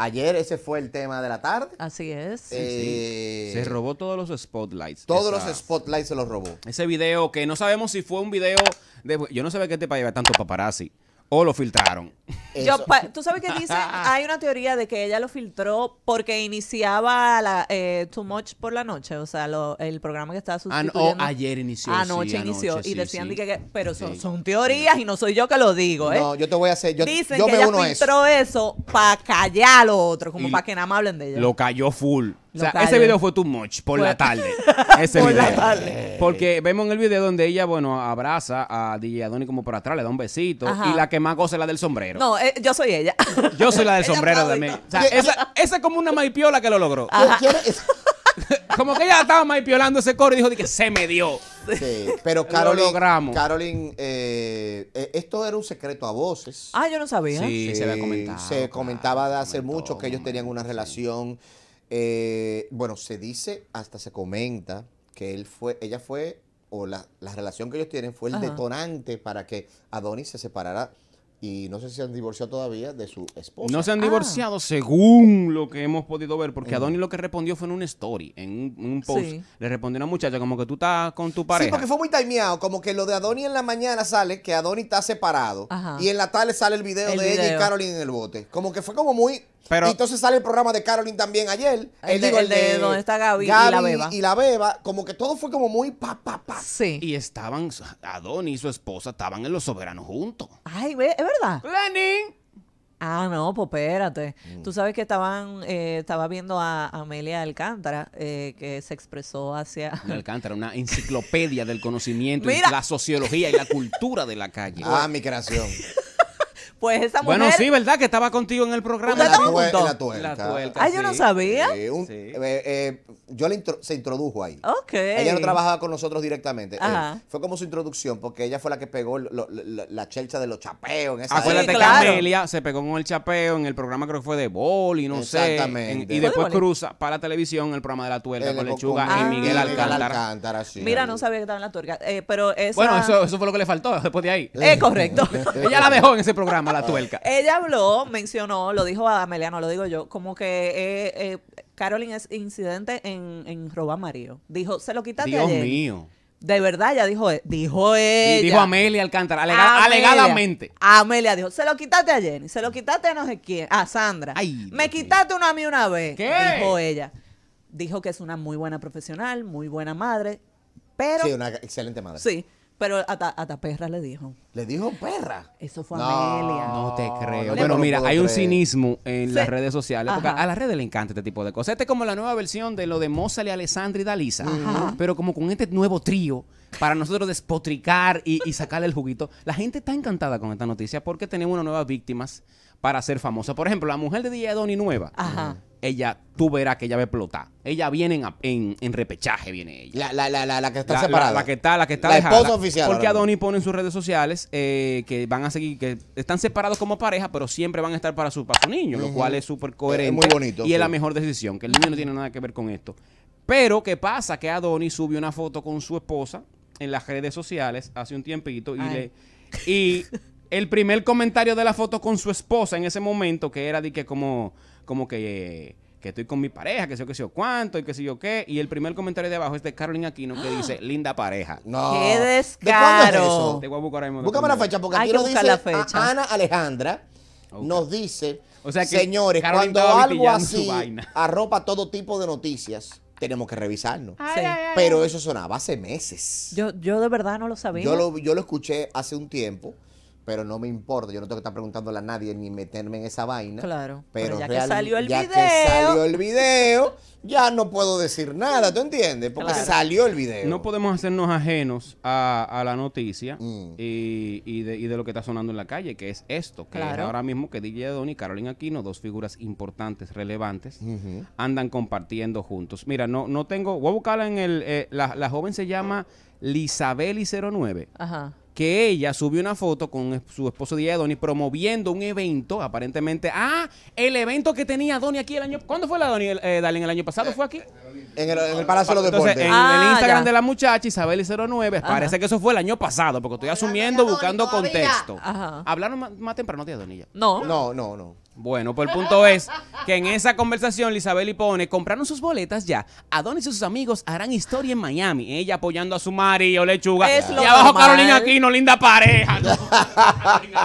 Ayer ese fue el tema de la tarde. Así es. Eh, se robó todos los spotlights. Todos los spotlights se los robó. Ese video que no sabemos si fue un video de... Yo no sé qué te país llevar tanto paparazzi o lo filtraron. Tú sabes que dice, hay una teoría de que ella lo filtró porque iniciaba la, eh, Too Much por la noche, o sea, el programa que estaba ah, oh, sucediendo. O ayer inició. Anoche, inició. y decían, Que, pero son, teorías y no soy yo que lo digo, ¿eh? No, yo te voy a hacer, yo, Dicen que ella filtró eso, eso para callar a lo otro, como para que nada más hablen de ella. Lo cayó full. O sea, ese video fue too much por la tarde. por la tarde. Porque vemos en el video donde ella, bueno, abraza a DJ Adoni como por atrás, le da un besito. Y la que más goza es la del sombrero. No, eh, yo soy ella. Yo soy la del sombrero también. O sea, esa, es como una maipiola que lo logró. como que ella estaba maipiolando ese coro y dijo que se me dio. Sí, pero Carolyn, logramos. Eh, eh, esto era un secreto a voces. Ah, yo no sabía. Sí, se Se comentaba de hace mucho que ellos tenían una relación. Eh, bueno, se dice, hasta se comenta, que él fue, ella fue, o la, relación que ellos tienen fue el detonante para que Adonis se separara. Y no sé si se han divorciado todavía de su esposa. No se han ah. divorciado según lo que hemos podido ver, porque Adonis lo que respondió fue en una story, en un, post. Le respondió una muchacha como que tú estás con tu pareja. Sí, porque fue muy timeado, como que lo de Adonis en la mañana sale que Adonis está separado y en la tarde sale el video de ella y Caroline en el bote. Como que fue como muy pero, y entonces sale el programa de Carolyn también ayer. El, de, el donde está Gaby, y la beba. Y la beba, como que todo fue como muy pa, pa, pa. Y estaban, Adonis y su esposa estaban en Los Soberanos juntos. Ay, es verdad. Lenin. Ah, no, pues espérate. Mm. Tú sabes que estaban, eh, estaba viendo a Amelia Alcántara, eh, que se expresó hacia... Alcántara, una enciclopedia del conocimiento, la sociología y la cultura de la calle. Ah, mi creación. Pues esa mujer. Bueno, sí, ¿verdad? Que estaba contigo en el programa. de la, tuerca la, la Ah, yo no sabía. Eh, eh, yo se introdujo ahí. Ok. Ella no trabajaba con nosotros directamente. Eh, fue como su introducción, porque ella fue la que pegó la chelcha de los chapeos en esa Acuérdate ah, que Amelia se pegó con el chapeo en el programa, creo que fue de boli, no sé. Exactamente. y después cruza para la televisión el programa de la tuerca con lechuga y Miguel Alcántara. Mira, no sabía que estaba en la tuerca. pero Bueno, eso, eso fue lo que le faltó después de ahí. Es correcto. ella la dejó en ese programa la tuerca. Ella habló, mencionó, lo dijo a Amelia, no lo digo yo, como que eh, eh es incidente en, en Roba Dijo, se lo quitaste Dios mío. De verdad, ya dijo, eh, dijo ella. dijo Amelia Alcántara, alegadamente. Amelia dijo, se lo quitaste a Jenny, se lo quitaste a no sé quién, a Sandra. Me quitaste uno a mí una vez, ¿Qué? dijo ella. Dijo que es una muy buena profesional, muy buena madre, pero... Sí, una excelente madre. Sí, pero a ta perra le dijo. ¿Le dijo perra? Eso fue Amelia. No te creo. Bueno, mira, hay un cinismo en las redes sociales. a las redes le encanta este tipo de cosas. Este es como la nueva versión de lo de Mozart y Alessandra y Dalisa. Pero como con este nuevo trío para nosotros despotricar y, sacarle el juguito. La gente está encantada con esta noticia porque tenemos unas nuevas víctimas para ser famosa. Por ejemplo, la mujer de DJ Donnie Nueva. Ajá. Ella, tú verás que ella va a explotar. Ella viene en, en, repechaje, viene ella. La, la, la, la que está separada. La, que está, la que está dejada. esposa oficial. Porque Adoni pone en sus redes sociales eh, que van a seguir, que están separados como pareja, pero siempre van a estar para su, para su niño, lo cual es súper coherente. Es muy bonito. Y es la mejor decisión, que el niño no tiene nada que ver con esto. Pero, ¿qué pasa? Que Adoni subió una foto con su esposa en las redes sociales hace un tiempito y, y el primer comentario de la foto con su esposa en ese momento, que era de que como, como que, estoy con mi pareja, que sé yo qué sé yo cuánto, y que sé yo qué, y el primer comentario de abajo es de Carolina Aquino que dice, linda pareja. No. ¡Qué descaro! Te voy a buscar ahí. la fecha, porque aquí nos dice Ana Alejandra, nos dice, o sea que señores, cuando algo así arropa todo tipo de noticias tenemos que revisarnos. Pero eso sonaba hace meses. Yo, yo de verdad no lo sabía. Yo lo, yo lo escuché hace un tiempo pero no me importa, yo no tengo que estar preguntándole a nadie ni meterme en esa vaina. Claro. Pero, ya que salió el ya video. Que salió el video, ya no puedo decir nada, ¿tú entiendes? Porque salió el video. No podemos hacernos ajenos a, la noticia mm. y, de, lo que está sonando en la calle, que es esto, que claro. ahora mismo que DJ Don y Carolina Aquino, dos figuras importantes, relevantes, andan compartiendo juntos. Mira, no, no tengo, voy a buscarla en el, eh, la, la joven se llama Lisabeli09. Ajá que ella subió una foto con su esposo Díaz Doni promoviendo un evento, aparentemente. Ah, el evento que tenía Doni aquí el año. ¿Cuándo fue la Doni, eh, ¿El año pasado fue aquí? En el, Palacio de los ah, Deportes. en el ah, Instagram de la muchacha, Isabel09, parece que eso fue el año pasado, porque estoy asumiendo, buscando contexto. Hablaron más, temprano Díaz Adonis. No. No, no, no. Bueno, pues el punto es que en esa conversación Lisabel y pone, compraron sus boletas ya. Adonis y sus amigos harán historia en Miami. Ella apoyando a su marido, lechuga. Es y abajo Carolina Aquino, linda pareja.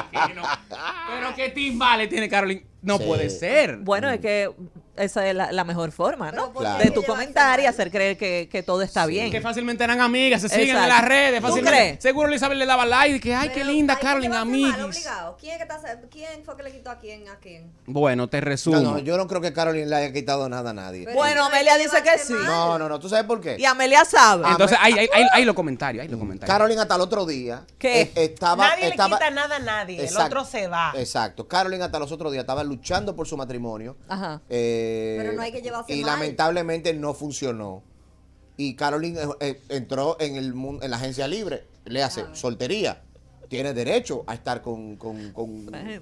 Pero qué timbales tiene Carolina. No puede ser. Bueno, es que esa es la, mejor forma, ¿no? De tu comentario hacer creer que, todo está bien. Que fácilmente eran amigas, se siguen en las redes. Fácilmente. crees? Seguro Elizabeth le daba like, que ay, qué linda, Carolyn, amiga. ¿Quién, ¿Quién fue que le quitó a quién? A quién? Bueno, te resumo. No, yo no creo que Carolyn le haya quitado nada a nadie. bueno, Amelia dice que sí. No, no, no, ¿tú sabes por qué? Y Amelia sabe. Entonces, hay, hay, hay, los comentarios, hay los mm, comentarios. Carolyn hasta el otro día. ¿Qué? Eh, estaba, nadie le quita nada a nadie, el otro se va. Exacto, Carolyn hasta los otros días estaba luchando por su matrimonio. Ajá. Eh, pero no hay que llevarse Y lamentablemente no funcionó. Y Caroline eh, eh, entró en, el, en la agencia libre, le hace ah. soltería. Tiene derecho a estar con, con,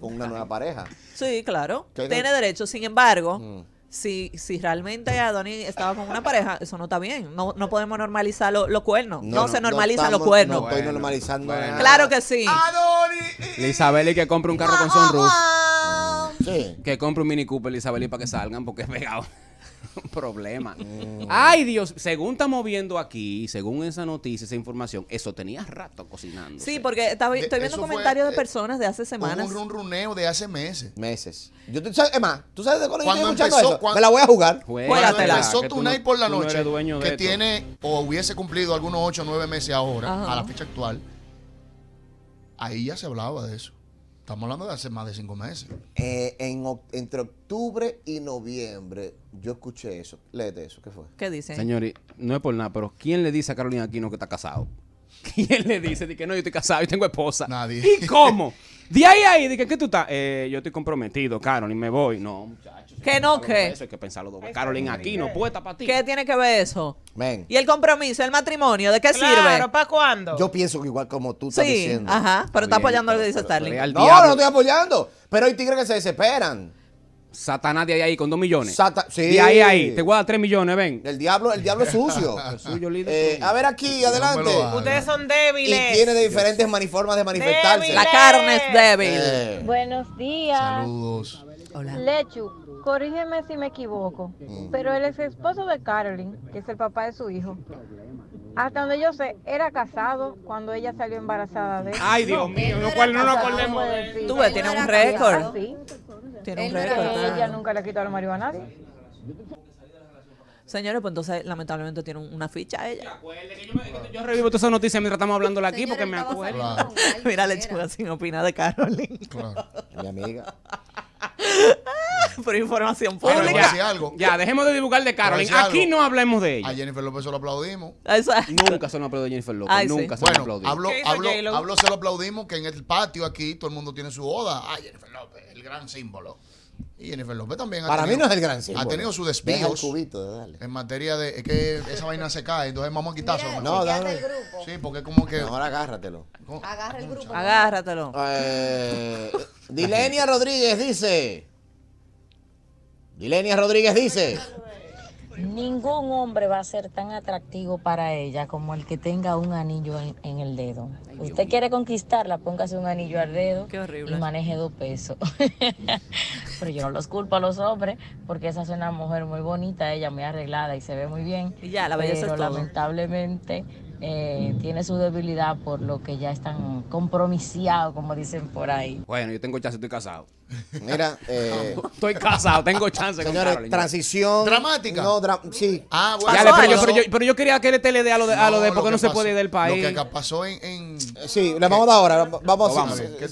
una nueva pareja. Sí, claro. Tiene derecho. Sin embargo, mm. si, si realmente Adonis estaba con una pareja, eso no está bien. No, no podemos normalizar los cuernos. No, se normalizan los cuernos. No estoy normalizando Claro que sí. Adonis. Isabel y que compre un carro con sunroof. Que compre un Mini Cooper Isabel y para que salgan porque es pegado. un problema. Mm. Ay, Dios, según estamos viendo aquí, según esa noticia, esa información, eso tenía rato cocinando. Sí, porque estoy viendo comentarios de eh, personas de hace semanas. Un runeo de hace meses. Meses. Yo Es más, ¿tú sabes de cuándo Me la voy a jugar. Cuando empezó tu por la noche, que tiene o hubiese cumplido algunos 8 o 9 meses ahora, a la fecha actual, ahí ya se hablaba de eso. Estamos hablando de hace más de cinco meses. Eh, entre octubre y noviembre, yo escuché eso. Léete eso, ¿qué fue? ¿Qué dice? Señores, no es por nada, pero ¿quién le dice a Carolina Aquino que está casado? ¿Quién le dice de que no, yo estoy casado y tengo esposa? Nadie. ¿Y cómo? De ahí a ahí, ¿qué tú estás? Eh, yo estoy comprometido, Carolyn, me voy. No, muchachos. ¿Que no qué? Eso hay que pensarlo dos veces. Carolyn, aquí no puede estar para ti. ¿Qué tiene que ver eso? Ven. ¿Y el compromiso, el matrimonio? ¿De qué sirve? Claro, ¿para cuándo? Yo pienso que igual como tú estás sí, diciendo. Ajá, pero está apoyando lo que dice Starling. No, no estoy apoyando. Pero hay tigres que se desesperan. Satanás de ahí, ahí con dos millones. De ahí, ahí. Te dar tres millones, ven. El diablo, el sucio. Eh, a ver aquí, adelante. Ustedes son débiles. Y tiene de diferentes formas de manifestarse. La carne es débil. Eh. Buenos días. Saludos. Lechu, corrígeme si me equivoco, mm. pero él ex esposo de Carolyn, que es el papá de su hijo, hasta donde yo sé, era casado cuando ella salió embarazada de él. Ay, Dios mío, no, cual no nos acordemos de Tú ves, tiene un récord. Tiene ella nunca le ha quitado el marido a nadie. Señores, pues entonces lamentablemente tiene una ficha ella. yo, revivo toda esa noticia mientras estamos hablando aquí porque me acuerdo. Mira Mira, lechuga sin opinar de Carolina. Claro. Mi amiga. Por información pública. ya, dejemos de divulgar de Carolyn. Aquí no hablemos de ella. A Jennifer López se lo aplaudimos. Nunca se lo aplaudió Jennifer López. Nunca se lo bueno, hablo, habló, se lo aplaudimos que en el patio aquí todo el mundo tiene su oda. A Jennifer López, el gran símbolo. Y Jennifer López también. Ha Para mí no es el gran símbolo. Ha tenido su despido. cubito, En materia de. Es que esa vaina se cae, entonces vamos a quitárselo. no, dale. El grupo. Sí, porque es como que. Ahora agárratelo. Agarra el grupo. Agárratelo. Eh, Dilenia Rodríguez dice. Lenia Rodríguez dice. Ningún hombre va a ser tan atractivo para ella como el que tenga un anillo en, el dedo. Usted quiere conquistarla, póngase un anillo al dedo y maneje dos pesos. Pero yo no los culpo a los hombres porque esa es una mujer muy bonita, ella muy arreglada y se ve muy bien. Y ya, la belleza Pero lamentablemente eh, tiene su debilidad por lo que ya están compromisiados, como dicen por ahí. Bueno, yo tengo chance, estoy casado. Mira, eh, Estoy casado, tengo chance. transición. ¿Dramática? No, sí. Ah, pero, yo, quería que le tele dé a lo de, a lo de porque no se puede ir del país. Lo que pasó en. Sí, le vamos a dar ahora. Vamos a ¿Qué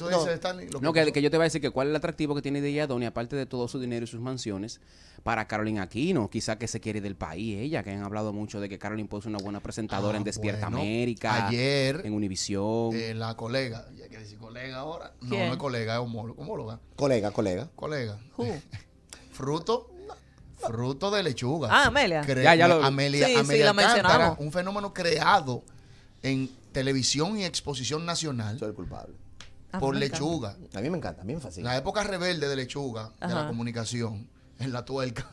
No, que, que yo te voy a decir que cuál es el atractivo que tiene de ella, Donnie, aparte de todo su dinero y sus mansiones, para Carolina Aquino, quizá que se quiere ir del país, ella, que han hablado mucho de que Carolyn puso una buena presentadora ah, en Despierta América, Ayer, en Univisión. Eh, la colega, ya que decir colega ahora. No, no es colega, es homóloga. homóloga. Colega, colega. Colega. Fruto. Fruto de lechuga. Ah, Amelia. ya, ya lo... Amelia, sí, Amelia sí, un fenómeno creado en televisión y exposición nacional. Soy el culpable. Ah, por lechuga. A mí me encanta, a mí me fascina. La época rebelde de lechuga, de la comunicación, en la tuerca.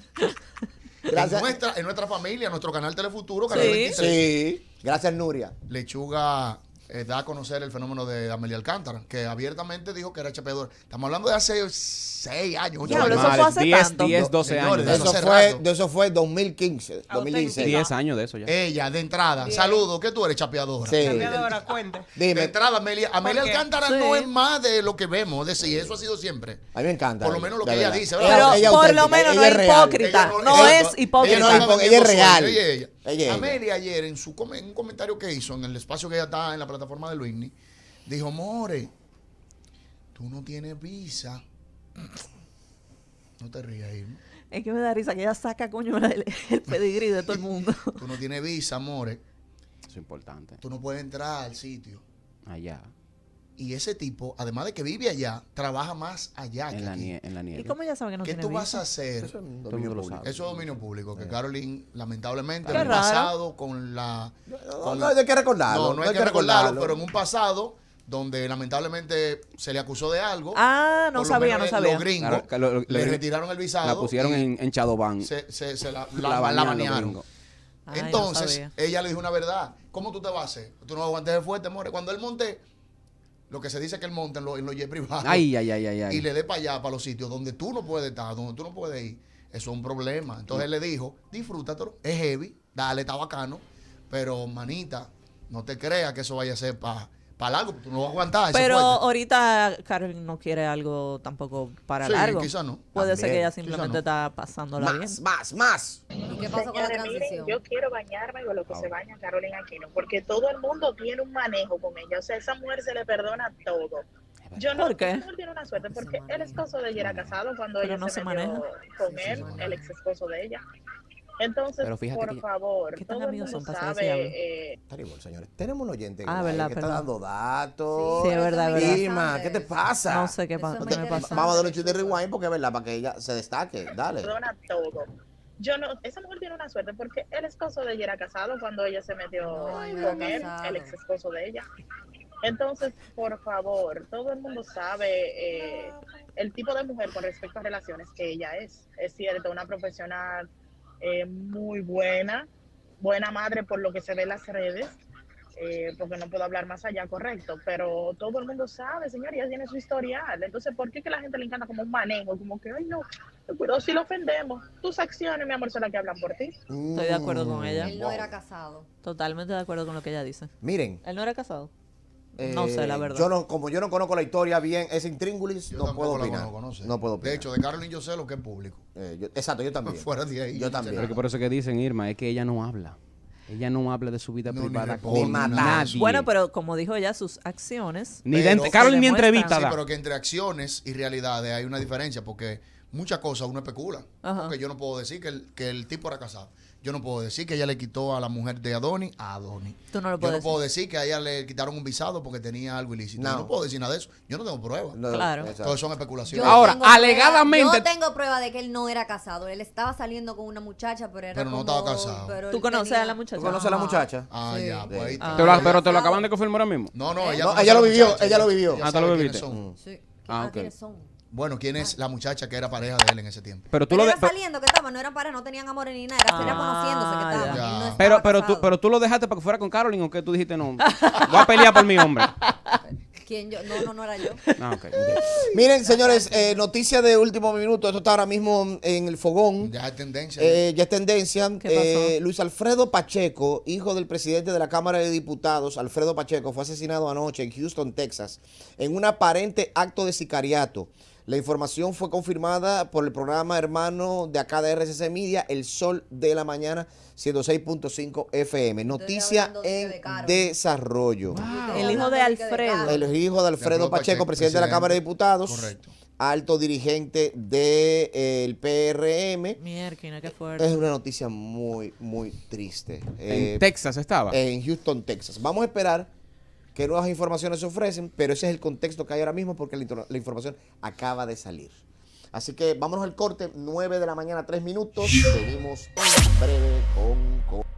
Gracias. En nuestra, en nuestra familia, en nuestro canal Telefuturo, canal sí. Sí. Gracias, Nuria. Lechuga eh, da a conocer el fenómeno de Amelia Alcántara, que abiertamente dijo que era chapeador. Estamos hablando de hace 6 años, No, pero Eso fue hace 10, 12 años. De eso, fue, 2015, 2016. 10 años de eso ya. Ella, de entrada, saludo, que tú eres chapeadora. Sí. Chapeadora, cuente. Dime. De entrada, Amelia, Amelia Alcántara no es más de lo que vemos, de sí, eso ha sido siempre. A mí me encanta. Por lo menos lo que ella dice. ¿verdad? Pero por lo menos no es hipócrita. No es hipócrita. Ella es real. Amelia ayer en un comentario que hizo en el espacio que ella está en la plataforma de Luisni, dijo, More, tú no tienes visa. No te rías, Es que me da risa que ella saca, coño, el, pedigrí de todo el mundo. tú no tienes visa, More. Eso es importante. Tú no puedes entrar al sitio. Allá y ese tipo, además de que vive allá, trabaja más allá que aquí. En la nieve. ¿Y cómo ya saben que no ¿Qué tú vas a hacer? Eso es dominio público. Eso es dominio público. Que Caroline, lamentablemente, en un pasado con la. no, hay de qué recordarlo. No, no hay, que, recordarlo, pero en un pasado donde lamentablemente se le acusó de algo. Ah, no sabía, no sabía. le, retiraron el visado. La pusieron en, en Chadoban. Se, la, la, banearon. Entonces, ella le dijo una verdad. ¿Cómo tú te vas a hacer? Tú no aguantes el fuerte, more. Cuando él monte lo que se dice que él monta en los lo privados ay, ay, ay, y le dé para allá, para los sitios donde tú no puedes estar, donde tú no puedes ir, eso es un problema. Entonces le dijo, disfrútatelo, es heavy, dale, está bacano, pero manita, no te creas que eso vaya a ser para para largo, tú no vas a aguantar. Pero ahorita Carol no quiere algo tampoco para largo. Quizá no. Puede ser que ella simplemente está pasándola la bien. Más, más, ¿Y qué con la transición? yo quiero bañarme con lo que ah, se baña Carolina Aquino, porque todo el mundo tiene un manejo con ella. O sea, esa mujer se le perdona todo. Yo no, ¿Por qué? tiene una suerte porque el esposo de ella era casado cuando ella no se, se con él, el ex esposo de ella. Entonces, por favor, ¿qué tan amigos son sabe, eh, señores. Tenemos un oyente ah, que está dando datos. Sí, es verdad, verdad. ¿qué te pasa? No sé qué, pasa. Vamos a darle un chute de rewind porque es verdad, para que ella se destaque. Dale. Perdona todo. Yo no, esa mujer tiene una suerte porque el esposo de ella era casado cuando ella se metió con él, el ex esposo de ella. Entonces, por favor, todo el mundo sabe eh, el tipo de mujer con respecto a relaciones que ella es. Es cierto, una profesional eh, muy buena, buena madre por lo que se ve en las redes, eh, porque no puedo hablar más allá, correcto, pero todo el mundo sabe, señor, ella tiene su historial, entonces, ¿por qué que la gente le encanta como un manejo? Como que, ay, no, cuidado si lo ofendemos, tus acciones, mi amor, son las que hablan por ti. Estoy de acuerdo con ella. Él no era casado. Totalmente de acuerdo con lo que ella dice. Miren. Él no era casado no sé, la eh, verdad. Yo no, como yo no conozco la historia bien, ese intríngulis, no puedo opinar. no puedo De hecho, de Carolyn yo sé lo que es público. Eh, exacto, yo también. Yo también. Pero por eso que dicen, Irma, es que ella no habla. Ella no habla de su vida privada ni Bueno, pero como dijo ella, sus acciones. Ni de, Carolyn ni entrevista. Sí, pero que entre acciones y realidades hay una diferencia porque muchas cosas uno especula. Ajá. Porque yo no puedo decir que el, que el tipo era casado. Yo no puedo decir que ella le quitó a la mujer de Adoni a Adoni. Yo no puedo decir que a ella le quitaron un visado porque tenía algo ilícito. No. Yo no puedo decir nada de eso. Yo no tengo pruebas. claro. Todo son especulaciones. Ahora, alegadamente. yo tengo prueba de que él no era casado. Él estaba saliendo con una muchacha, pero era. Pero no estaba casado. ¿Tú conoces a la muchacha? ¿Tú conoces a la ah. muchacha? Ah, ya, pues, pero te lo acaban de confirmar ahora mismo. No, no, ella, lo vivió. Ella lo vivió. Ah, te lo viviste. Sí. Ah, okay. son? Bueno, ¿quién es la muchacha que era pareja de él en ese tiempo? Pero tú lo saliendo que estaban, no eran pareja, no tenían amor ni nada, era ah, conociéndose que pero, tú, pero tú lo dejaste para que fuera con Carolyn o que tú dijiste no. Voy a pelear por mi hombre. ¿Quién yo? No, no, no era yo. Ah, Miren, señores, eh, noticia de último minuto. Esto está ahora mismo en el fogón. Ya es tendencia. Eh, ya es tendencia. Eh, Luis Alfredo Pacheco, hijo del presidente de la Cámara de Diputados, Alfredo Pacheco, fue asesinado anoche en Houston, Texas, en un aparente acto de sicariato. La información fue confirmada por el programa hermano de acá de RCC Media, El Sol de la Mañana, 106.5 FM. Noticia en desarrollo. El hijo de Alfredo. El hijo de Alfredo Pacheco, presidente, de la Cámara de Diputados. Correcto. Alto dirigente del de, eh, PRM. qué fuerte. Es una noticia muy, muy triste. En eh, Texas estaba. En Houston, Texas. Vamos a esperar qué nuevas informaciones se ofrecen, pero ese es el contexto que hay ahora mismo porque la, información acaba de salir. Así que vámonos al corte, 9 de la mañana, 3 minutos. Seguimos en breve con